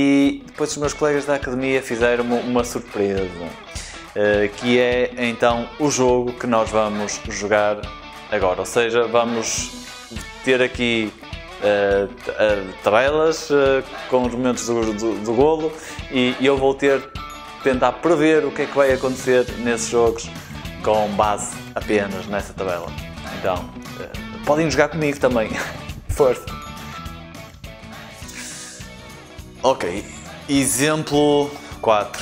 E depois os meus colegas da academia fizeram-me uma surpresa, eh, que é então o jogo que nós vamos jogar agora. Ou seja, vamos ter aqui uh, tabelas uh, com os momentos do, do, do golo e, eu vou ter tentar prever o que é que vai acontecer nesses jogos com base apenas nessa tabela. Então, podem jogar comigo também. Força! Ok, exemplo 4.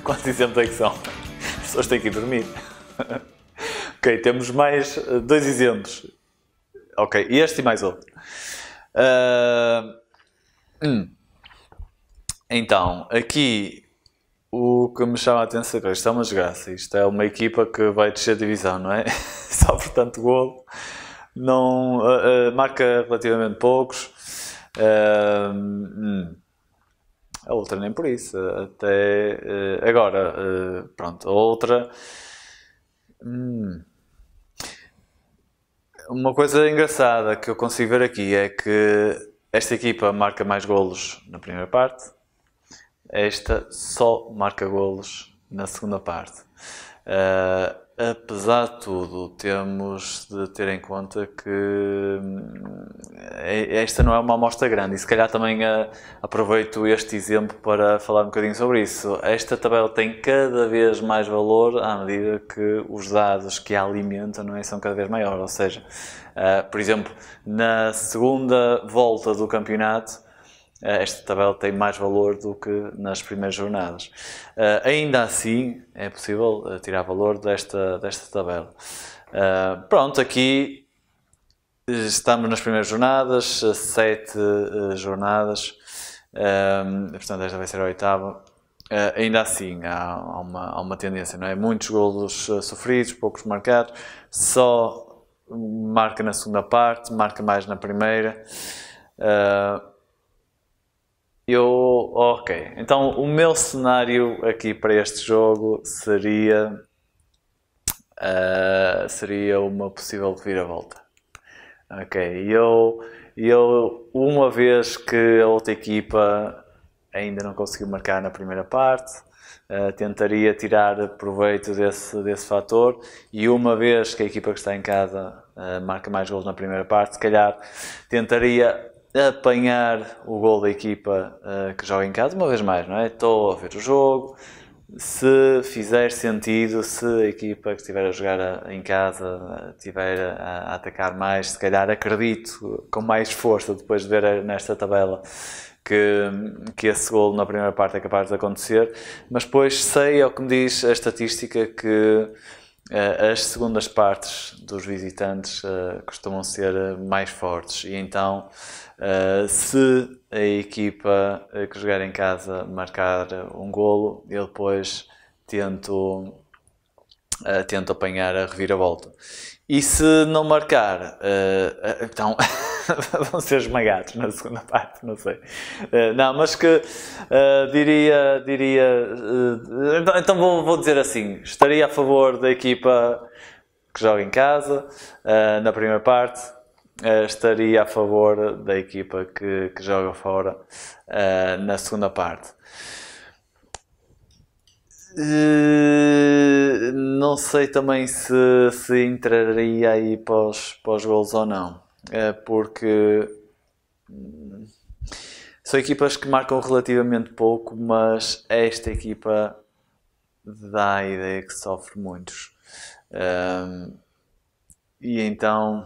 Quantos exemplos é que são? As pessoas têm que ir dormir. ok, temos mais eh, dois exemplos. Ok, este e mais outro. Uh, hum. Então, aqui o que me chama a atenção é isto é uma desgraça. Isto é uma equipa que vai descer a divisão, não é? Só por tanto golo. Não, uh, uh, marca relativamente poucos. Hum. a outra nem por isso. Até uh, agora, uh, pronto, a outra. Hum, uma coisa engraçada que eu consigo ver aqui é que esta equipa marca mais golos na primeira parte, esta só marca golos na segunda parte. Uh, Apesar de tudo, temos de ter em conta que hum, é, esta não é uma amostra grande e se calhar também eh, aproveito este exemplo para falar um bocadinho sobre isso. Esta tabela tem cada vez mais valor à medida que os dados que a alimentam é, são cada vez maiores, ou seja, eh, por exemplo, na segunda volta do campeonato eh, esta tabela tem mais valor do que nas primeiras jornadas. Eh, ainda assim, é possível eh, tirar valor desta, desta tabela. pronto, aqui estamos nas primeiras jornadas, sete jornadas, portanto, esta vai ser a oitava. ainda assim, há, uma, há uma tendência, não é? Muitos golos sofridos, poucos marcados, só marca na segunda parte, marca mais na primeira. Uh, eu, ok. Então, o meu cenário aqui para este jogo seria uh, seria uma possível volta Ok, eu, eu uma vez que a outra equipa ainda não conseguiu marcar na primeira parte, uh, tentaria tirar proveito desse, desse fator e uma vez que a equipa que está em casa uh, marca mais gols na primeira parte, se calhar tentaria apanhar o gol da equipa uh, que joga em casa, uma vez mais, não é? Estou a ver o jogo. Se fizer sentido, se a equipa que estiver a jogar a, eh, em casa estiver eh, a, a, atacar mais, se calhar acredito com mais força depois de ver nesta tabela que, que esse gol na primeira parte é capaz de acontecer, mas depois sei, ao é que me diz a estatística, que eh, as segundas partes dos visitantes eh, costumam ser eh, mais fortes e então se a equipa que jogar em casa marcar um golo, eu depois tento, tento apanhar a reviravolta. E se não marcar, então vão ser esmagados na segunda parte, não sei. Uh, não, mas que uh, diria, diria, uh, então, então vou, vou, dizer assim, estaria a favor da equipa que joga em casa, na primeira parte, estaria a favor da equipa que, que joga fora na segunda parte. não sei também se, se entraria aí para os, para os golos ou não. Eh, porque são equipas que marcam relativamente pouco, mas é esta equipa dá a ideia que sofre muitos. Um, ehm, e então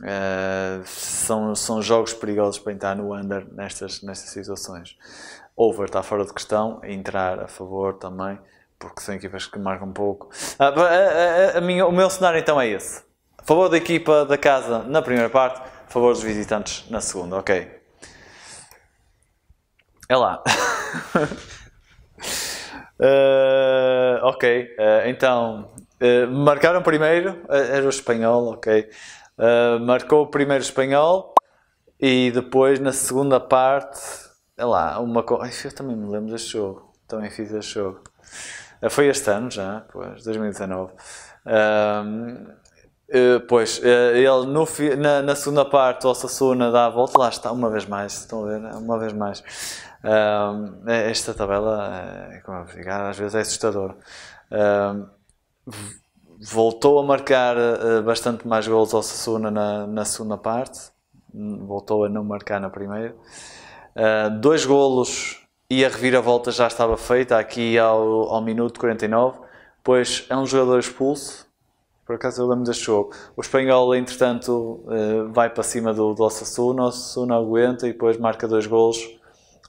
uh, são, são jogos perigosos para entrar no under nestas, nestas situações. Over está fora de questão, entrar a favor também, porque são equipas que marcam pouco. Ah, a minha, o meu cenário então é esse. Favor da equipa da casa na primeira parte, favor dos visitantes na segunda, ok? É lá. uh, ok, uh, então uh, marcaram primeiro, era o espanhol, ok. marcou o primeiro espanhol e depois na segunda parte, é lá, uma coisa. Eu também me lembro deste jogo, também fiz este jogo. Foi este ano já, pois, 2019. Um, eh, pois, uh, ele no, na, na, segunda parte, o Osasuna dá a volta, lá está, uma vez mais, estão a ver, né? uma vez mais. Uh, esta tabela, eh, como eu digo, às vezes é assustador. voltou a marcar bastante mais gols ao Osasuna na, na, segunda parte, voltou a não marcar na primeira. dois golos e a reviravolta já estava feita, aqui ao, ao minuto 49, pois é um jogador expulso, por acaso eu lembro deste jogo. O espanhol, entretanto, eh, vai para cima do, do Osasuna, o Osasuna aguenta e depois marca dois golos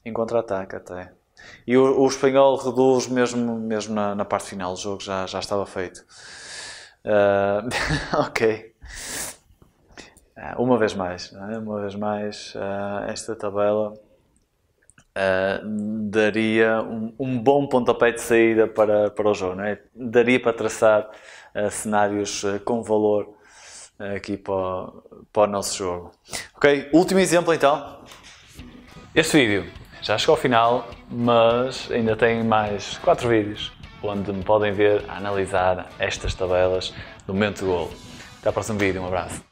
em contra-ataque até. E o, o, espanhol reduz mesmo, mesmo na, na, parte final do jogo, já, já estava feito. Uh, ok. Ah, uma vez mais, é? uma vez mais, ah, esta tabela uh, daria um, um, bom pontapé de saída para, para o jogo, é? daria para traçar uh, cenários eh, com valor aqui para o, para o nosso jogo. Ok, último exemplo então. Este vídeo já chegou ao final, mas ainda tem mais 4 vídeos onde me podem ver a analisar estas tabelas do momento do gol. Até ao próximo vídeo, um abraço.